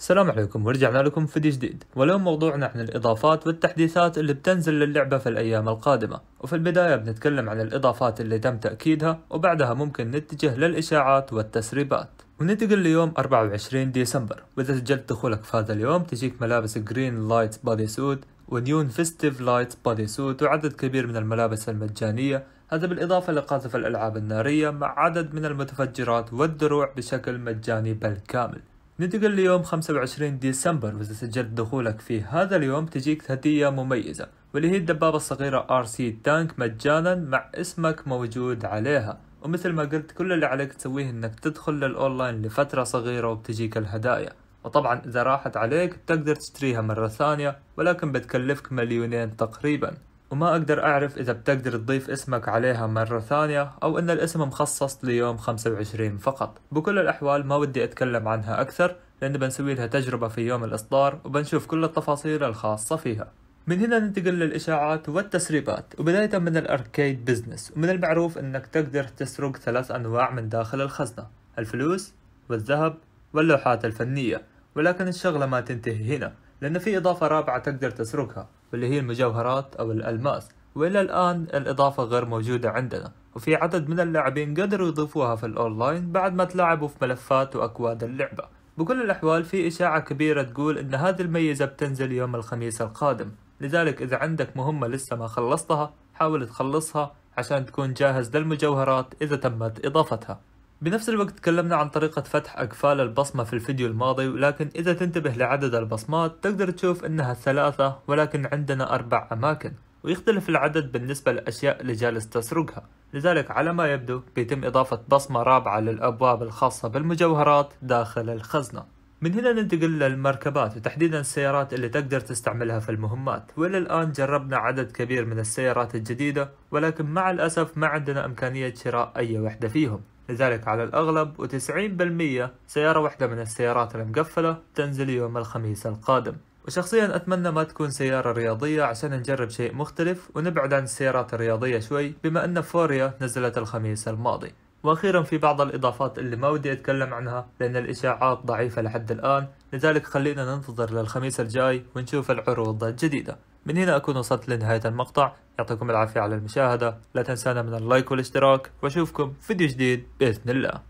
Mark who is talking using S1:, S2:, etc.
S1: السلام عليكم ورجعنا لكم فيديو جديد واليوم موضوعنا عن الإضافات والتحديثات اللي بتنزل للعبة في الأيام القادمة وفي البداية بنتكلم عن الإضافات اللي تم تأكيدها وبعدها ممكن نتجه للإشاعات والتسريبات وننتقل ليوم 24 ديسمبر وإذا سجلت دخولك في هذا اليوم تجيك ملابس جرين لايت بادي سود ونيون فيستيف لايت بادي سود وعدد كبير من الملابس المجانية هذا بالإضافة لقاذف الألعاب النارية مع عدد من المتفجرات والدروع بشكل مجاني بالكامل ننتقل ليوم 25 ديسمبر وإذا سجلت دخولك في هذا اليوم تجيك هدية مميزة واللي هي الدبابة الصغيرة RC تانك مجانا مع اسمك موجود عليها ومثل ما قلت كل اللي عليك تسويه انك تدخل للاونلاين لفترة صغيرة وبتجيك الهدايا وطبعا اذا راحت عليك تقدر تشتريها مرة ثانية ولكن بتكلفك مليونين تقريبا وما أقدر أعرف إذا بتقدر تضيف اسمك عليها مرة ثانية أو إن الاسم مخصص ليوم 25 فقط بكل الأحوال ما ودي أتكلم عنها أكثر لأن بنسوي لها تجربة في يوم الإصدار وبنشوف كل التفاصيل الخاصة فيها من هنا ننتقل للإشاعات والتسريبات وبداية من الأركيد بزنس ومن المعروف أنك تقدر تسرق ثلاث أنواع من داخل الخزنة الفلوس والذهب واللوحات الفنية ولكن الشغلة ما تنتهي هنا لأن في إضافة رابعة تقدر تسرقها واللي هي المجوهرات أو الألماس وإلى الآن الإضافة غير موجودة عندنا وفي عدد من اللاعبين قدروا يضيفوها في الأونلاين بعد ما تلاعبوا في ملفات وأكواد اللعبة بكل الأحوال في إشاعة كبيرة تقول أن هذه الميزة بتنزل يوم الخميس القادم لذلك إذا عندك مهمة لسه ما خلصتها حاول تخلصها عشان تكون جاهز للمجوهرات إذا تمت إضافتها بنفس الوقت تكلمنا عن طريقة فتح أقفال البصمة في الفيديو الماضي ولكن إذا تنتبه لعدد البصمات تقدر تشوف إنها ثلاثة ولكن عندنا أربع أماكن ويختلف العدد بالنسبة للأشياء اللي جالس تسرقها لذلك على ما يبدو بيتم إضافة بصمة رابعة للأبواب الخاصة بالمجوهرات داخل الخزنة من هنا ننتقل للمركبات وتحديدا السيارات اللي تقدر تستعملها في المهمات والى الان جربنا عدد كبير من السيارات الجديدة ولكن مع الاسف ما عندنا امكانية شراء اي وحدة فيهم لذلك على الأغلب و90% سيارة واحدة من السيارات المقفلة تنزل يوم الخميس القادم وشخصيا أتمنى ما تكون سيارة رياضية عشان نجرب شيء مختلف ونبعد عن السيارات الرياضية شوي بما أن فوريا نزلت الخميس الماضي واخيرا في بعض الاضافات اللي ما ودي اتكلم عنها لان الاشاعات ضعيفة لحد الان لذلك خلينا ننتظر للخميس الجاي ونشوف العروض الجديدة من هنا اكون وصلت لنهاية المقطع يعطيكم العافية على المشاهدة لا تنسانا من اللايك والاشتراك واشوفكم فيديو جديد بإذن الله